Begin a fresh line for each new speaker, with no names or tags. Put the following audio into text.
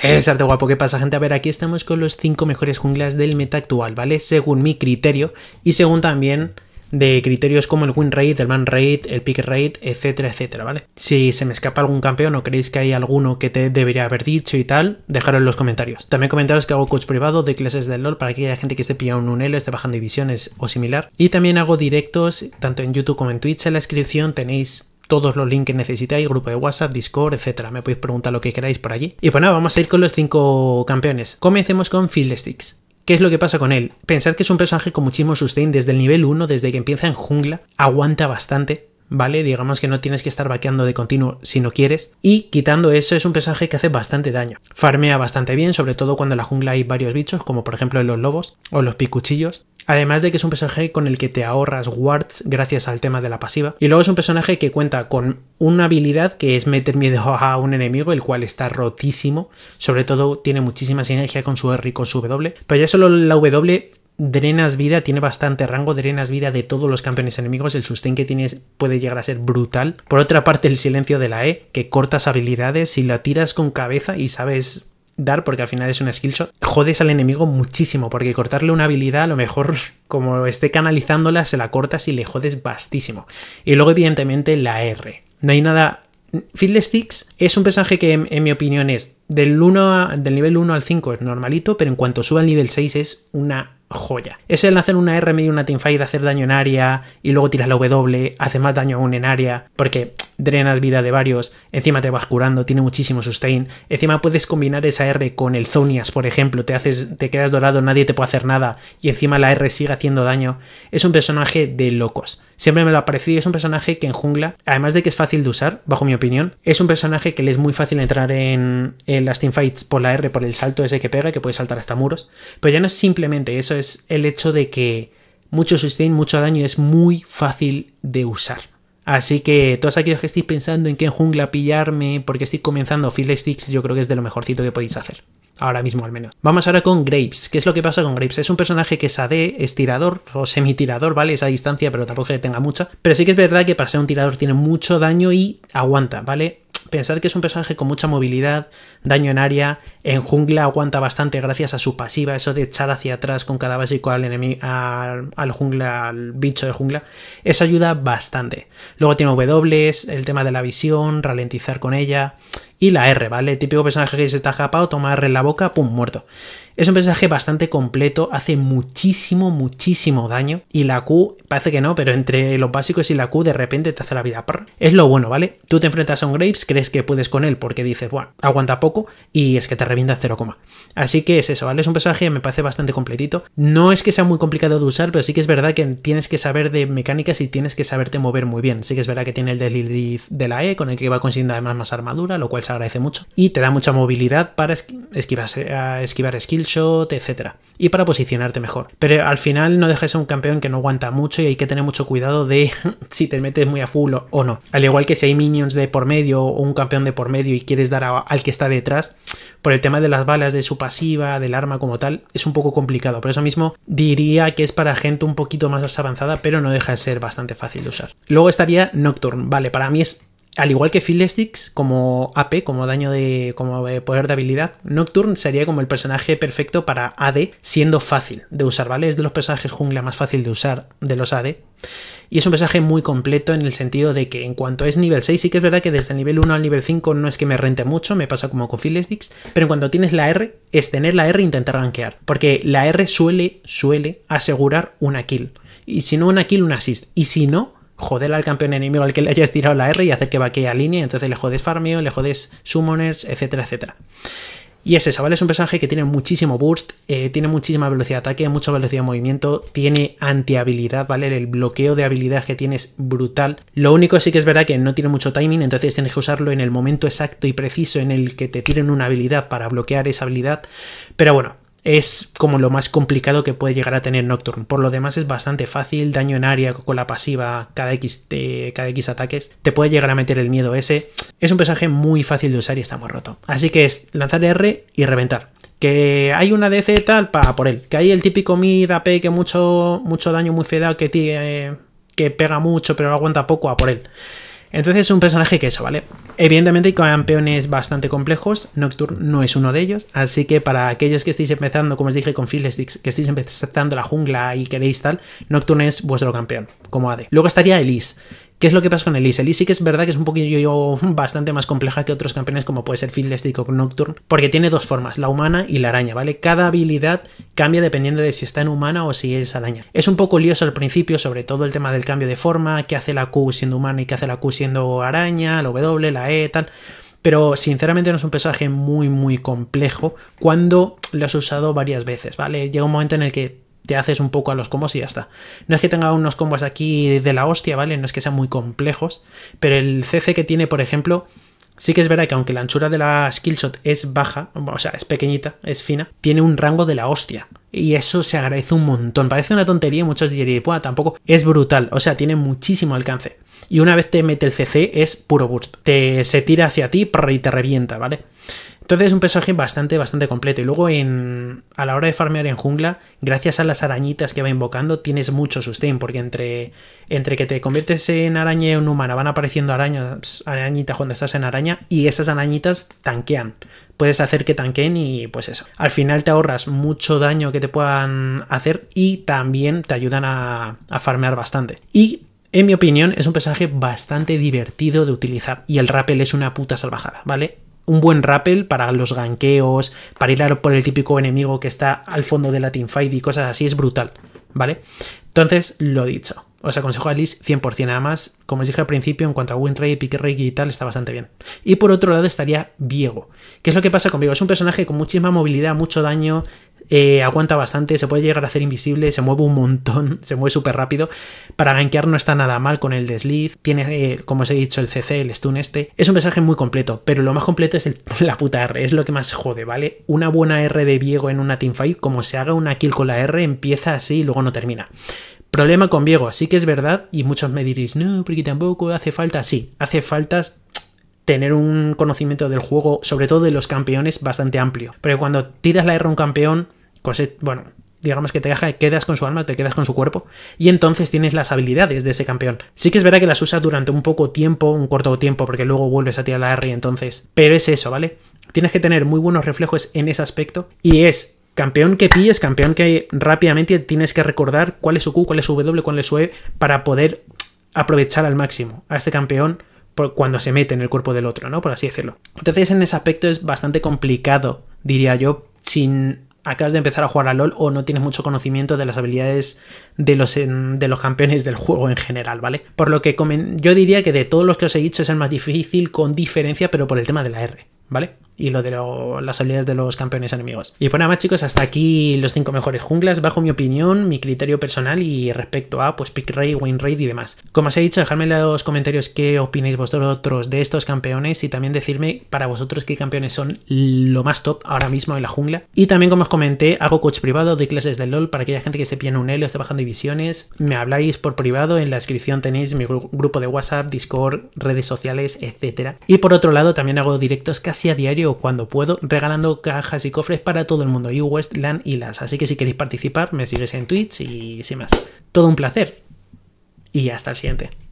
Es arte guapo, ¿qué pasa gente? A ver, aquí estamos con los 5 mejores junglas del meta actual, ¿vale? Según mi criterio y según también de criterios como el win rate, el Man rate, el pick rate, etcétera, etcétera, ¿vale? Si se me escapa algún campeón o creéis que hay alguno que te debería haber dicho y tal, dejadlo en los comentarios. También comentaros que hago coach privado de clases de LOL para que haya gente que esté pillando un elo, esté bajando divisiones o similar. Y también hago directos tanto en YouTube como en Twitch. En la descripción tenéis todos los links que necesitáis, grupo de WhatsApp, Discord, etcétera. Me podéis preguntar lo que queráis por allí. Y pues nada, vamos a ir con los cinco campeones. Comencemos con Fiddlesticks. ¿Qué es lo que pasa con él? Pensad que es un personaje con muchísimo sustain desde el nivel 1, desde que empieza en jungla, aguanta bastante, ¿vale? Digamos que no tienes que estar vaqueando de continuo si no quieres. Y quitando eso, es un personaje que hace bastante daño. Farmea bastante bien, sobre todo cuando en la jungla hay varios bichos, como por ejemplo en los lobos o los picuchillos. Además de que es un personaje con el que te ahorras wards gracias al tema de la pasiva. Y luego es un personaje que cuenta con una habilidad que es meter miedo a un enemigo, el cual está rotísimo. Sobre todo tiene muchísima sinergia con su R y con su W. Pero ya solo la W drenas vida, tiene bastante rango, drenas vida de todos los campeones enemigos, el sustain que tienes puede llegar a ser brutal. Por otra parte, el silencio de la E, que cortas habilidades, si la tiras con cabeza y sabes dar, porque al final es una skillshot, jodes al enemigo muchísimo, porque cortarle una habilidad, a lo mejor, como esté canalizándola, se la cortas y le jodes bastísimo. Y luego, evidentemente, la R. No hay nada. Fiddlesticks Sticks es un personaje que, en, mi opinión, es del, del nivel 1 al 5 es normalito, pero en cuanto suba al nivel 6 es una joya. Es el hacer una R medio una teamfight hacer daño en área y luego tirar la W, hace más daño aún en área, porque drenas vida de varios, encima te vas curando, tiene muchísimo sustain, encima puedes combinar esa R con el Zonias, por ejemplo, te haces, te quedas dorado, nadie te puede hacer nada, y encima la R sigue haciendo daño. Es un personaje de locos. Siempre me lo ha parecido y es un personaje que en jungla, además de que es fácil de usar, bajo mi opinión, es un personaje que le es muy fácil entrar en, en las teamfights por la R, por el salto ese que pega, que puede saltar hasta muros. Pero ya no es simplemente eso, es el hecho de que mucho sustain, mucho daño es muy fácil de usar. Así que todos aquellos que estéis pensando en qué jungla pillarme, porque estoy comenzando filex Sticks, yo creo que es de lo mejorcito que podéis hacer. Ahora mismo al menos. Vamos ahora con Graves. ¿Qué es lo que pasa con Graves? Es un personaje que es AD, es tirador o semi-tirador, ¿vale? Esa distancia, pero tampoco que tenga mucha. Pero sí que es verdad que para ser un tirador tiene mucho daño y aguanta, ¿vale? Pensad que es un personaje con mucha movilidad, daño en área, en jungla aguanta bastante gracias a su pasiva, eso de echar hacia atrás con cada básico al enemigo, al, al, jungla, al bicho de jungla, eso ayuda bastante. Luego tiene W, el tema de la visión, ralentizar con ella, y la R, ¿vale? típico personaje que se está ha toma R en la boca, pum, muerto. Es un personaje bastante completo, hace muchísimo, muchísimo daño y la Q, parece que no, pero entre los básicos y la Q de repente te hace la vida. Es lo bueno, ¿vale? Tú te enfrentas a un Graves, crees que puedes con él porque dices, bueno, aguanta poco y es que te revienta 0, así que es eso, ¿vale? Es un personaje que me parece bastante completito. No es que sea muy complicado de usar, pero sí que es verdad que tienes que saber de mecánicas y tienes que saberte mover muy bien. Sí que es verdad que tiene el desliz de la E, con el que va consiguiendo además más armadura, lo cual agradece mucho. Y te da mucha movilidad para esquivar, esquivar skill shot, etc. Y para posicionarte mejor. Pero al final no dejes a un campeón que no aguanta mucho y hay que tener mucho cuidado de si te metes muy a full o no. Al igual que si hay minions de por medio o un campeón de por medio y quieres dar al que está detrás, por el tema de las balas, de su pasiva, del arma como tal, es un poco complicado. Por eso mismo diría que es para gente un poquito más avanzada, pero no deja de ser bastante fácil de usar. Luego estaría Nocturne. Vale, para mí es al igual que sticks como AP, como daño de. como poder de habilidad, Nocturne sería como el personaje perfecto para AD, siendo fácil de usar, ¿vale? Es de los personajes jungla más fácil de usar de los AD. Y es un personaje muy completo en el sentido de que en cuanto es nivel 6, sí que es verdad que desde el nivel 1 al nivel 5 no es que me rente mucho, me pasa como con Fiddlesticks, pero en cuanto tienes la R, es tener la R e intentar rankear, porque la R suele, suele asegurar una kill. Y si no una kill, una assist. Y si no, joder al campeón enemigo al que le hayas tirado la R y hacer que vaquee a línea, entonces le jodes farmeo, le jodes summoners, etcétera, etcétera. Y ese, ¿vale? es un personaje que tiene muchísimo burst, eh, tiene muchísima velocidad de ataque, mucha velocidad de movimiento, tiene anti-habilidad, ¿vale? El bloqueo de habilidad que tienes brutal. Lo único sí que es verdad que no tiene mucho timing, entonces tienes que usarlo en el momento exacto y preciso en el que te tiren una habilidad para bloquear esa habilidad. Pero bueno, es como lo más complicado que puede llegar a tener Nocturne. Por lo demás es bastante fácil, daño en área con la pasiva cada X, eh, cada X ataques. Te puede llegar a meter el miedo ese. Es un personaje muy fácil de usar y está muy roto. Así que es lanzar R y reventar. Que hay una DC tal, para por él. Que hay el típico mid AP que mucho, mucho daño muy fedado que, que pega mucho pero aguanta poco, a por él. Entonces es un personaje que eso, ¿vale? Evidentemente hay campeones bastante complejos, Nocturne no es uno de ellos, así que para aquellos que estáis empezando, como os dije con Fiddlesticks, que estéis empezando la jungla y queréis tal, Nocturne es vuestro campeón, como AD. Luego estaría Elise, ¿Qué es lo que pasa con el Elise sí que es verdad que es un poquillo bastante más compleja que otros campeones como puede ser Fiddlestick o Nocturne, porque tiene dos formas, la humana y la araña, ¿vale? Cada habilidad cambia dependiendo de si está en humana o si es araña. Es un poco lioso al principio, sobre todo el tema del cambio de forma, qué hace la Q siendo humana y qué hace la Q siendo araña, la W, la E, tal pero sinceramente no es un personaje muy muy complejo cuando lo has usado varias veces, ¿vale? Llega un momento en el que te haces un poco a los combos y ya está. No es que tenga unos combos aquí de la hostia, ¿vale? No es que sean muy complejos, pero el CC que tiene, por ejemplo, sí que es verdad que aunque la anchura de la skillshot es baja, o sea, es pequeñita, es fina, tiene un rango de la hostia. Y eso se agradece un montón. Parece una tontería muchos dirían, pues tampoco. Es brutal, o sea, tiene muchísimo alcance. Y una vez te mete el CC es puro burst. Te, se tira hacia ti y te revienta, ¿vale? Entonces es un personaje bastante, bastante completo. Y luego en, a la hora de farmear en jungla, gracias a las arañitas que va invocando, tienes mucho sustain, porque entre, entre que te conviertes en araña y en humana, van apareciendo arañas, arañitas cuando estás en araña, y esas arañitas tanquean. Puedes hacer que tanqueen y pues eso. Al final te ahorras mucho daño que te puedan hacer y también te ayudan a, farmear bastante. Y en mi opinión, es un personaje bastante divertido de utilizar y el rappel es una puta salvajada, ¿vale? un buen rappel para los ganqueos, para ir a por el típico enemigo que está al fondo de la teamfight y cosas así, es brutal, ¿vale? Entonces, lo dicho, os aconsejo Alice 100%, además, como os dije al principio, en cuanto a Winray, rate, y tal, está bastante bien. Y por otro lado estaría Viego, ¿Qué es lo que pasa con Viego, es un personaje con muchísima movilidad, mucho daño, eh, aguanta bastante, se puede llegar a hacer invisible, se mueve un montón, se mueve súper rápido. Para gankear no está nada mal con el desliz, tiene, eh, como os he dicho, el CC, el stun este. Es un mensaje muy completo, pero lo más completo es la puta R, es lo que más jode, ¿vale? Una buena R de Viego en una teamfight, como se haga una kill con la R, empieza así y luego no termina. Problema con Viego, sí que es verdad, y muchos me diréis, no, porque tampoco hace falta, sí, hace falta tener un conocimiento del juego, sobre todo de los campeones, bastante amplio. Pero cuando tiras la R a un campeón, pues bueno, digamos que te quedas con su alma, te quedas con su cuerpo, y entonces tienes las habilidades de ese campeón. Sí que es verdad que las usas durante un poco tiempo, un corto tiempo, porque luego vuelves a tirar la R entonces, pero es eso, ¿vale? Tienes que tener muy buenos reflejos en ese aspecto, y es campeón que pilles, campeón que rápidamente tienes que recordar cuál es su Q, cuál es su W, cuál es su E, para poder aprovechar al máximo a este campeón cuando se mete en el cuerpo del otro, ¿no? Por así decirlo. Entonces en ese aspecto es bastante complicado, diría yo, sin acabas de empezar a jugar a LOL o no tienes mucho conocimiento de las habilidades de los, de los campeones del juego en general, ¿vale? Por lo que yo diría que de todos los que os he dicho es el más difícil con diferencia, pero por el tema de la R, ¿vale? y lo de las habilidades de los campeones enemigos. Y pues nada más chicos, hasta aquí los 5 mejores junglas, bajo mi opinión, mi criterio personal y respecto a pues pick raid, win raid y demás. Como os he dicho, dejadme en los comentarios qué opináis vosotros de estos campeones y también decirme para vosotros qué campeones son lo más top ahora mismo en la jungla. Y también como os comenté, hago coach privado, doy clases de LOL para aquella gente que se pilla un elo, está bajando divisiones, me habláis por privado, en la descripción tenéis mi grupo de WhatsApp, Discord, redes sociales, etcétera Y por otro lado, también hago directos casi a diario cuando puedo, regalando cajas y cofres para todo el mundo, y Westland y las. Así que si queréis participar, me sigues en Twitch y sin más. Todo un placer. Y hasta el siguiente.